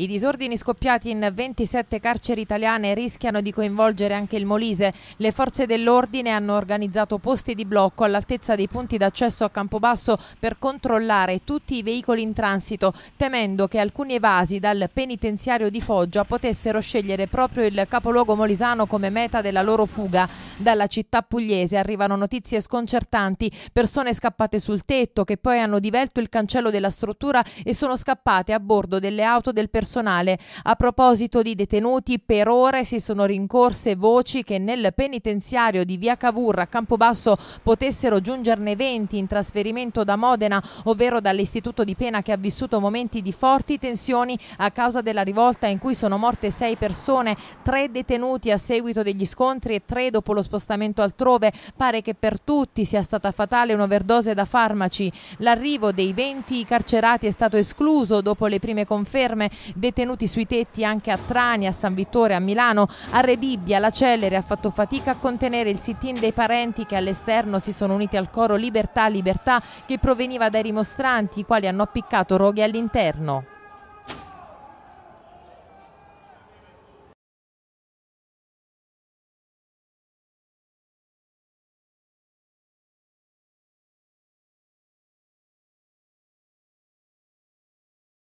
I disordini scoppiati in 27 carceri italiane rischiano di coinvolgere anche il Molise. Le forze dell'ordine hanno organizzato posti di blocco all'altezza dei punti d'accesso a Campobasso per controllare tutti i veicoli in transito, temendo che alcuni evasi dal penitenziario di Foggia potessero scegliere proprio il capoluogo molisano come meta della loro fuga. Dalla città pugliese arrivano notizie sconcertanti, persone scappate sul tetto che poi hanno divelto il cancello della struttura e sono scappate a bordo delle auto del personale personale. A proposito di detenuti, per ore si sono rincorse voci che nel penitenziario di Via Cavour a Campobasso potessero giungerne 20 in trasferimento da Modena, ovvero dall'istituto di pena che ha vissuto momenti di forti tensioni a causa della rivolta in cui sono morte sei persone, tre detenuti a seguito degli scontri e tre dopo lo spostamento altrove. Pare che per tutti sia stata fatale un'overdose da farmaci. L'arrivo dei 20 carcerati è stato escluso dopo le prime conferme detenuti sui tetti anche a Trani, a San Vittore, a Milano, a Rebibbia, la Celere ha fatto fatica a contenere il sit-in dei parenti che all'esterno si sono uniti al coro Libertà, Libertà che proveniva dai rimostranti, i quali hanno appiccato roghi all'interno.